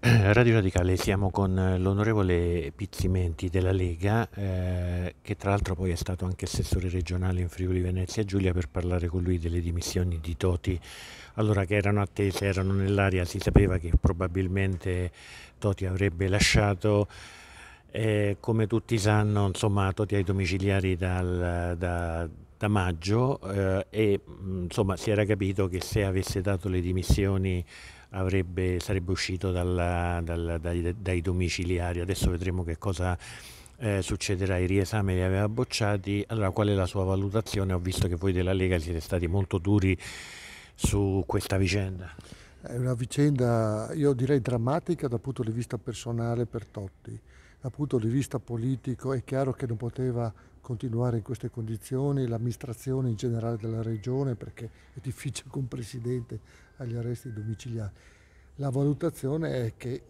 Eh, Radio Radicale, siamo con eh, l'onorevole Pizzimenti della Lega, eh, che tra l'altro poi è stato anche assessore regionale in Friuli Venezia Giulia per parlare con lui delle dimissioni di Toti, allora che erano attese, erano nell'aria, si sapeva che probabilmente Toti avrebbe lasciato. Eh, come tutti sanno, insomma, Toti i domiciliari dal, da, da maggio eh, e mm, insomma si era capito che se avesse dato le dimissioni avrebbe, sarebbe uscito dalla, dalla, dai, dai, domiciliari. Adesso vedremo che cosa eh, succederà. I riesami li aveva bocciati. Allora, qual è la sua valutazione? Ho visto che voi della Lega siete stati molto duri su questa vicenda. È una vicenda, io direi, drammatica dal punto di vista personale per Totti dal punto di vista politico è chiaro che non poteva continuare in queste condizioni l'amministrazione in generale della regione perché è difficile con un presidente agli arresti domiciliari. La valutazione è che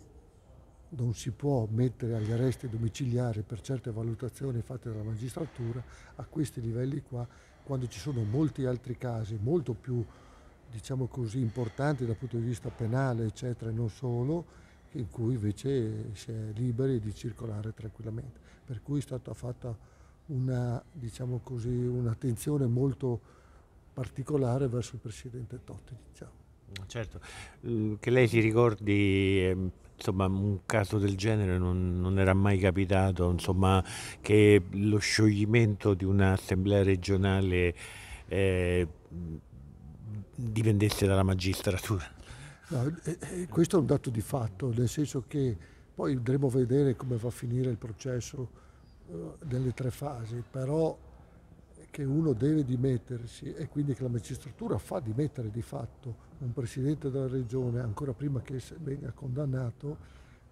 non si può mettere agli arresti domiciliari per certe valutazioni fatte dalla magistratura a questi livelli qua quando ci sono molti altri casi molto più diciamo così importanti dal punto di vista penale eccetera e non solo in cui invece si è liberi di circolare tranquillamente. Per cui è stata fatta una, diciamo così, un'attenzione molto particolare verso il Presidente Totti. Diciamo. Certo, mm, che lei si ricordi, ehm, insomma, un caso del genere non, non era mai capitato, insomma, che lo scioglimento di un'assemblea regionale eh, dipendesse dalla magistratura. No, questo è un dato di fatto, nel senso che poi andremo a vedere come va a finire il processo eh, delle tre fasi, però che uno deve dimettersi e quindi che la magistratura fa dimettere di fatto un presidente della regione ancora prima che venga condannato,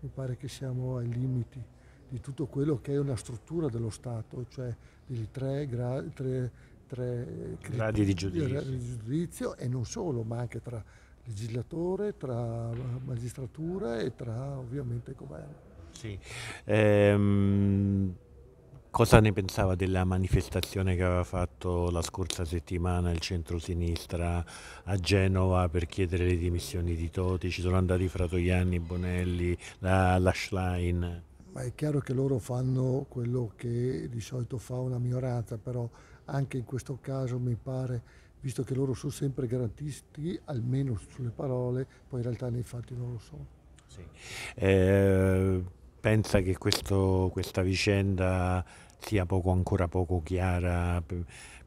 mi pare che siamo ai limiti di tutto quello che è una struttura dello Stato, cioè dei tre, gra- tre, tre gradi, di gradi di giudizio e non solo, ma anche tra legislatore, tra magistratura e tra ovviamente governo. Sì. Ehm, cosa ne pensava della manifestazione che aveva fatto la scorsa settimana il centrosinistra a Genova per chiedere le dimissioni di Toti? Ci sono andati Fratoianni, Bonelli, la, la Schlein. Ma è chiaro che loro fanno quello che di solito fa una minoranza, però anche in questo caso mi pare visto che loro sono sempre garantisti, almeno sulle parole, poi in realtà nei fatti non lo sono. Sì. Eh, pensa che questo, questa vicenda sia poco, ancora poco chiara,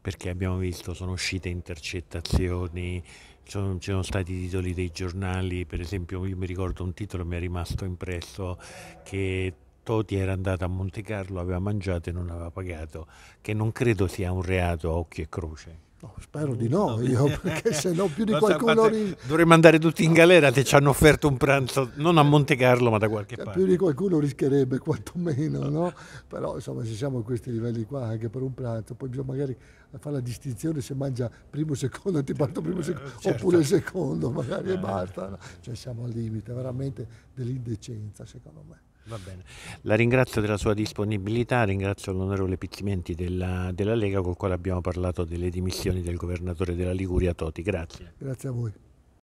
perché abbiamo visto sono uscite intercettazioni, ci sono, ci sono stati titoli dei giornali, per esempio io mi ricordo un titolo mi è rimasto impresso che Toti era andato a Monte Carlo, aveva mangiato e non aveva pagato, che non credo sia un reato a occhio e croce. No, spero di mm, no, io, perché se no più di qualcuno... Ri... Dovremmo andare tutti in galera se ci hanno offerto un pranzo, non a Monte Carlo ma da qualche cioè, parte. Più di qualcuno rischierebbe quantomeno, no? Però insomma se siamo a questi livelli qua anche per un pranzo, poi bisogna magari fare la distinzione se mangia primo, secondo, antipasto eh, primo, secondo, certo. oppure secondo magari eh. e basta. No? Cioè siamo al limite veramente dell'indecenza secondo me. Va bene. La ringrazio della sua disponibilità, ringrazio l'onorevole Pizzimenti della, della Lega il quale abbiamo parlato delle dimissioni del governatore della Liguria Toti. Grazie. Grazie a voi.